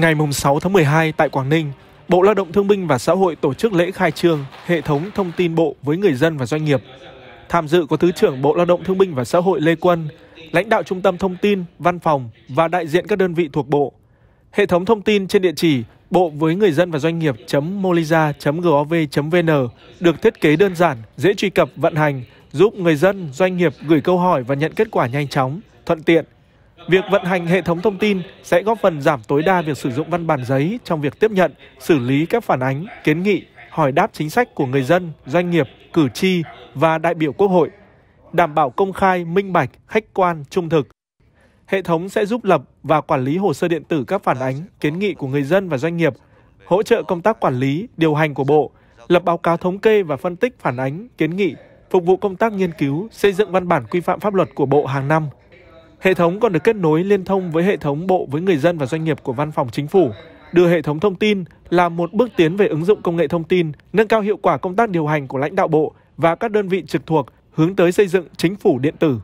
Ngày 6 tháng 12 tại Quảng Ninh, Bộ Lao động Thương binh và Xã hội tổ chức lễ khai trương hệ thống thông tin bộ với người dân và doanh nghiệp. Tham dự có Thứ trưởng Bộ Lao động Thương binh và Xã hội Lê Quân, lãnh đạo Trung tâm Thông tin, Văn phòng và đại diện các đơn vị thuộc Bộ. Hệ thống thông tin trên địa chỉ bộ với người dân và doanh nghiệp.moliza.gov.vn được thiết kế đơn giản, dễ truy cập vận hành, giúp người dân, doanh nghiệp gửi câu hỏi và nhận kết quả nhanh chóng, thuận tiện – Việc vận hành hệ thống thông tin sẽ góp phần giảm tối đa việc sử dụng văn bản giấy trong việc tiếp nhận, xử lý các phản ánh, kiến nghị, hỏi đáp chính sách của người dân, doanh nghiệp, cử tri và đại biểu Quốc hội, đảm bảo công khai, minh bạch, khách quan, trung thực. Hệ thống sẽ giúp lập và quản lý hồ sơ điện tử các phản ánh, kiến nghị của người dân và doanh nghiệp, hỗ trợ công tác quản lý, điều hành của Bộ, lập báo cáo thống kê và phân tích phản ánh, kiến nghị, phục vụ công tác nghiên cứu, xây dựng văn bản quy phạm pháp luật của Bộ hàng năm. Hệ thống còn được kết nối liên thông với hệ thống bộ với người dân và doanh nghiệp của Văn phòng Chính phủ, đưa hệ thống thông tin là một bước tiến về ứng dụng công nghệ thông tin, nâng cao hiệu quả công tác điều hành của lãnh đạo bộ và các đơn vị trực thuộc hướng tới xây dựng chính phủ điện tử.